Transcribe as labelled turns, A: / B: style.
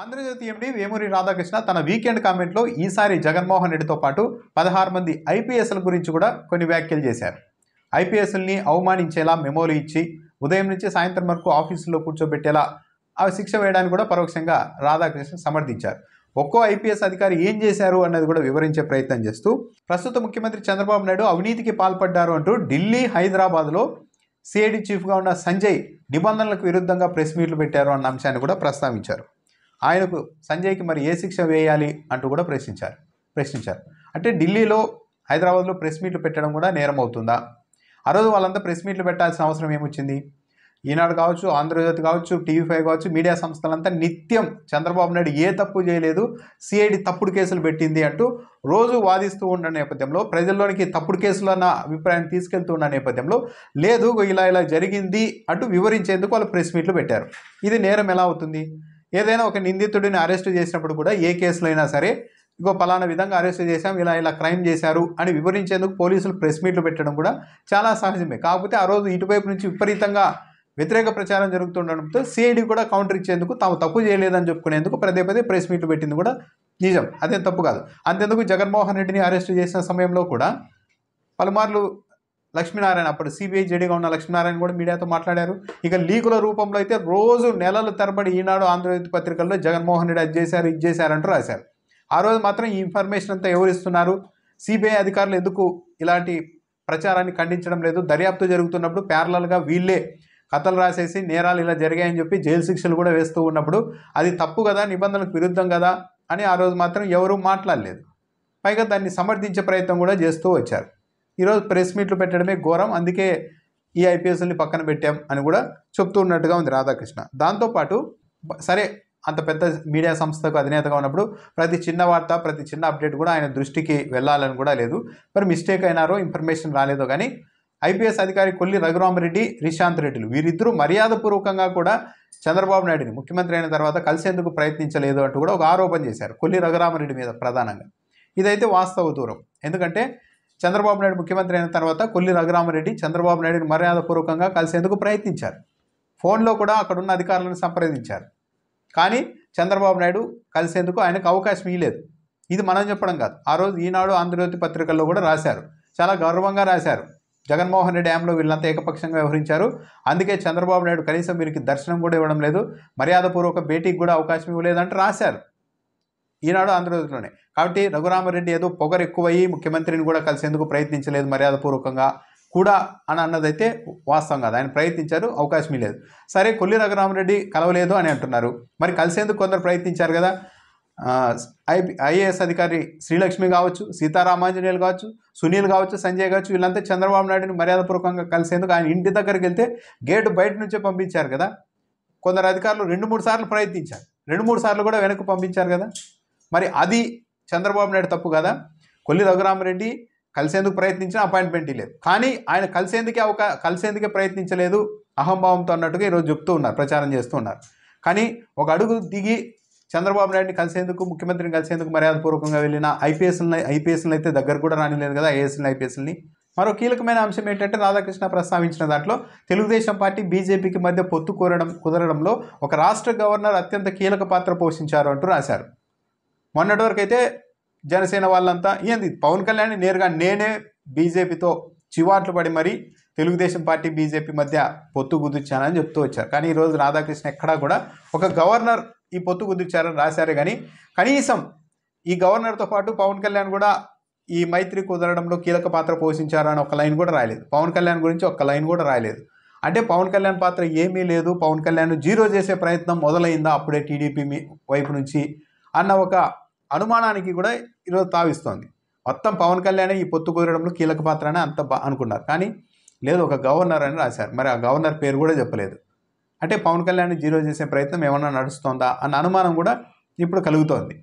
A: ఆంధ్రజ్యోతి ఎండి వేమూరి రాధాకృష్ణ తన వీకెండ్ కామెంట్లో ఈసారి జగన్మోహన్ రెడ్డితో పాటు పదహారు మంది ఐపీఎస్ల గురించి కూడా కొన్ని వ్యాఖ్యలు చేశారు ఐపీఎస్ల్ని అవమానించేలా మెమోలు ఇచ్చి ఉదయం నుంచి సాయంత్రం వరకు ఆఫీసులో కూర్చోబెట్టేలా ఆ శిక్ష వేయడానికి కూడా పరోక్షంగా రాధాకృష్ణ సమర్థించారు ఒక్కో ఐపీఎస్ అధికారి ఏం చేశారు అన్నది కూడా వివరించే ప్రయత్నం చేస్తూ ప్రస్తుత ముఖ్యమంత్రి చంద్రబాబు నాయుడు అవినీతికి పాల్పడ్డారు అంటూ ఢిల్లీ హైదరాబాద్లో సిఐడి చీఫ్గా ఉన్న సంజయ్ నిబంధనలకు విరుద్ధంగా ప్రెస్ మీట్లు పెట్టారు అన్న అంశాన్ని కూడా ప్రస్తావించారు ఆయనకు సంజయ్కి మరి ఏ శిక్ష వేయాలి అంటూ కూడా ప్రశ్నించారు ప్రశ్నించారు అంటే ఢిల్లీలో హైదరాబాద్లో ప్రెస్ మీట్లు పెట్టడం కూడా నేరం అవుతుందా ఆ రోజు వాళ్ళంతా ప్రెస్ మీట్లు పెట్టాల్సిన అవసరం ఏమొచ్చింది ఈనాడు కావచ్చు ఆంధ్రజ్యోతి కావచ్చు టీవీ ఫైవ్ కావచ్చు మీడియా సంస్థలంతా నిత్యం చంద్రబాబు నాయుడు ఏ తప్పు చేయలేదు సిఐడి తప్పుడు కేసులు పెట్టింది అంటూ రోజు వాదిస్తూ ఉన్న నేపథ్యంలో ప్రజల్లోనికి తప్పుడు కేసులు అన్న అభిప్రాయాన్ని తీసుకెళ్తూ ఉన్న నేపథ్యంలో లేదు ఇలా ఇలా జరిగింది అంటూ వివరించేందుకు వాళ్ళు ప్రెస్ మీట్లు పెట్టారు ఇది నేరం ఎలా అవుతుంది ఏదైనా ఒక నిందితుడిని అరెస్టు చేసినప్పుడు కూడా ఏ కేసులో అయినా సరే ఇంకో పలానా విధంగా అరెస్ట్ చేశాం ఇలా ఇలా క్రైమ్ చేశారు అని వివరించేందుకు పోలీసులు ప్రెస్ మీట్లు పెట్టడం కూడా చాలా సహజమే కాకపోతే ఆ రోజు ఇటువైపు నుంచి విపరీతంగా వ్యతిరేక ప్రచారం జరుగుతుండడంతో సిఐడి కూడా కౌంటర్ ఇచ్చేందుకు తాము తప్పు చేయలేదని చెప్పుకునేందుకు పదే పదే ప్రెస్ మీట్లు పెట్టింది కూడా నిజం అదేం తప్పు కాదు అంతేందుకు జగన్మోహన్ రెడ్డిని అరెస్ట్ చేసిన సమయంలో కూడా పలుమార్లు లక్ష్మీనారాయణ అప్పుడు సిబిఐ జడిగా ఉన్న లక్ష్మీనారాయణ కూడా మీడియాతో మాట్లాడారు ఇక లీకుల రూపంలో అయితే రోజు నెలలు తరబడి ఈనాడు ఆంధ్రజ్యోతి పత్రికల్లో జగన్మోహన్ రెడ్డి అది చేశారు ఇది చేశారంటూ రాశారు ఆ రోజు మాత్రం ఈ ఇన్ఫర్మేషన్ అంతా ఎవరు ఇస్తున్నారు సిబిఐ అధికారులు ఎందుకు ఇలాంటి ప్రచారాన్ని ఖండించడం లేదు దర్యాప్తు జరుగుతున్నప్పుడు ప్యారలల్గా వీళ్ళే కథలు రాసేసి నేరాలు ఇలా జరిగాయని చెప్పి జైలు శిక్షలు కూడా వేస్తూ ఉన్నప్పుడు అది తప్పు కదా నిబంధనలకు విరుద్ధం కదా అని ఆ రోజు మాత్రం ఎవరూ మాట్లాడలేదు పైగా దాన్ని సమర్థించే ప్రయత్నం కూడా చేస్తూ వచ్చారు ఈరోజు ప్రెస్ మీట్లు పెట్టడమే ఘోరం అందుకే ఈ ఐపీఎస్ని పక్కన పెట్టాం అని కూడా చెప్తూ ఉన్నట్టుగా ఉంది రాధాకృష్ణ దాంతోపాటు సరే అంత పెద్ద మీడియా సంస్థకు అధినేతగా ఉన్నప్పుడు ప్రతి చిన్న వార్త ప్రతి చిన్న అప్డేట్ కూడా ఆయన దృష్టికి వెళ్ళాలని కూడా లేదు మరి మిస్టేక్ అయినారో ఇన్ఫర్మేషన్ రాలేదో కానీ ఐపీఎస్ అధికారి కొల్లి రఘురామరెడ్డి రిశాంత్ రెడ్డిలు వీరిద్దరూ మర్యాదపూర్వకంగా కూడా చంద్రబాబు నాయుడిని ముఖ్యమంత్రి అయిన తర్వాత కలిసేందుకు ప్రయత్నించలేదు అంటూ కూడా ఒక ఆరోపణ చేశారు కొల్లి రఘురామరెడ్డి మీద ప్రధానంగా ఇదైతే వాస్తవ దూరం ఎందుకంటే చంద్రబాబు నాయుడు ముఖ్యమంత్రి అయిన తర్వాత కొల్లి రఘురామరెడ్డి చంద్రబాబు నాయుడుని మర్యాదపూర్వకంగా కలిసేందుకు ప్రయత్నించారు ఫోన్లో కూడా అక్కడున్న అధికారులను సంప్రదించారు కానీ చంద్రబాబు నాయుడు కలిసేందుకు ఆయనకు అవకాశం ఇవ్వలేదు ఇది మనం చెప్పడం కాదు ఆ రోజు ఈనాడు ఆంధ్రజ్యోతి పత్రికల్లో కూడా రాశారు చాలా గౌరవంగా రాశారు జగన్మోహన్ రెడ్డి డ్యాంలో వీళ్ళంతా ఏకపక్షంగా వ్యవహరించారు అందుకే చంద్రబాబు నాయుడు కనీసం వీరికి దర్శనం కూడా ఇవ్వడం లేదు మర్యాదపూర్వక భేటీకి కూడా అవకాశం అంటే రాశారు ఈనాడు ఆంధ్రప్రదేశ్లోనే కాబట్టి రఘురామరెడ్డి ఏదో పొగరు ఎక్కువయ్యి ముఖ్యమంత్రిని కూడా కలిసేందుకు ప్రయత్నించలేదు మర్యాదపూర్వకంగా కూడా అని అన్నదైతే వాస్తవం కాదు ఆయన ప్రయత్నించారు అవకాశం లేదు సరే కొల్లి రఘురామరెడ్డి కలవలేదు అని అంటున్నారు మరి కలిసేందుకు కొందరు ప్రయత్నించారు కదా ఐఏఎస్ అధికారి శ్రీలక్ష్మి కావచ్చు సీతారామాంజనేయులు కావచ్చు సునీల్ కావచ్చు సంజయ్ కావచ్చు వీళ్ళంతా చంద్రబాబు నాయుడుని మర్యాదపూర్వకంగా కలిసేందుకు ఆయన ఇంటి దగ్గరికి వెళ్తే గేటు బయట నుంచే పంపించారు కదా కొందరు అధికారులు రెండు మూడు సార్లు ప్రయత్నించారు రెండు మూడు సార్లు కూడా వెనక్కి పంపించారు కదా మరి అది చంద్రబాబు నాయుడు తప్పు కదా కొల్లి రఘురామరెడ్డి కలిసేందుకు ప్రయత్నించిన అపాయింట్మెంట్ లేదు కానీ ఆయన కలిసేందుకే అవకా కలిసేందుకే ప్రయత్నించలేదు అహంభావంతో అన్నట్టుగా ఈరోజు చెప్తూ ఉన్నారు ప్రచారం చేస్తూ ఉన్నారు కానీ ఒక అడుగు దిగి చంద్రబాబు నాయుడిని కలిసేందుకు ముఖ్యమంత్రిని కలిసేందుకు మర్యాదపూర్వకంగా వెళ్ళిన ఐపీఎస్ని ఐపీఎస్ని అయితే దగ్గర కూడా రానిలేదు కదా ఐఏఎస్ని ఐపీఎస్ని మరో కీలకమైన అంశం ఏంటంటే రాధాకృష్ణ ప్రస్తావించిన దాంట్లో తెలుగుదేశం పార్టీ బీజేపీకి మధ్య పొత్తు కోరడం కుదరడంలో ఒక రాష్ట్ర గవర్నర్ అత్యంత కీలక పాత్ర పోషించారు అంటూ రాశారు మొన్నటి వరకు అయితే జనసేన వాళ్ళంతా ఏంది పవన్ కళ్యాణ్ నేరుగా నేనే బీజేపీతో చివాట్లు పడి మరి తెలుగుదేశం పార్టీ బీజేపీ మధ్య పొత్తు గుద్దుచ్చానని చెప్తూ వచ్చారు కానీ ఈరోజు రాధాకృష్ణ ఎక్కడా కూడా ఒక గవర్నర్ ఈ పొత్తు గుద్దుచ్చారని రాశారు కానీ కనీసం ఈ గవర్నర్తో పాటు పవన్ కళ్యాణ్ కూడా ఈ మైత్రి కుదరడంలో కీలక పాత్ర పోషించారని ఒక లైన్ కూడా రాయలేదు పవన్ కళ్యాణ్ గురించి ఒక్క లైన్ కూడా రాయలేదు అంటే పవన్ కళ్యాణ్ పాత్ర ఏమీ లేదు పవన్ కళ్యాణ్ జీరో చేసే ప్రయత్నం మొదలైందా అప్పుడే టీడీపీ వైపు నుంచి అన్న ఒక అనుమానానికి కూడా ఈరోజు తావిస్తోంది మొత్తం పవన్ కళ్యాణ్ ఈ పొత్తు కుదరడంలో కీలక పాత్ర అని అంత అనుకున్నారు కానీ లేదు ఒక గవర్నర్ అని రాశారు మరి ఆ గవర్నర్ పేరు కూడా చెప్పలేదు అంటే పవన్ కళ్యాణ్ జీరో చేసే ప్రయత్నం ఏమన్నా నడుస్తోందా అన్న అనుమానం కూడా ఇప్పుడు కలుగుతోంది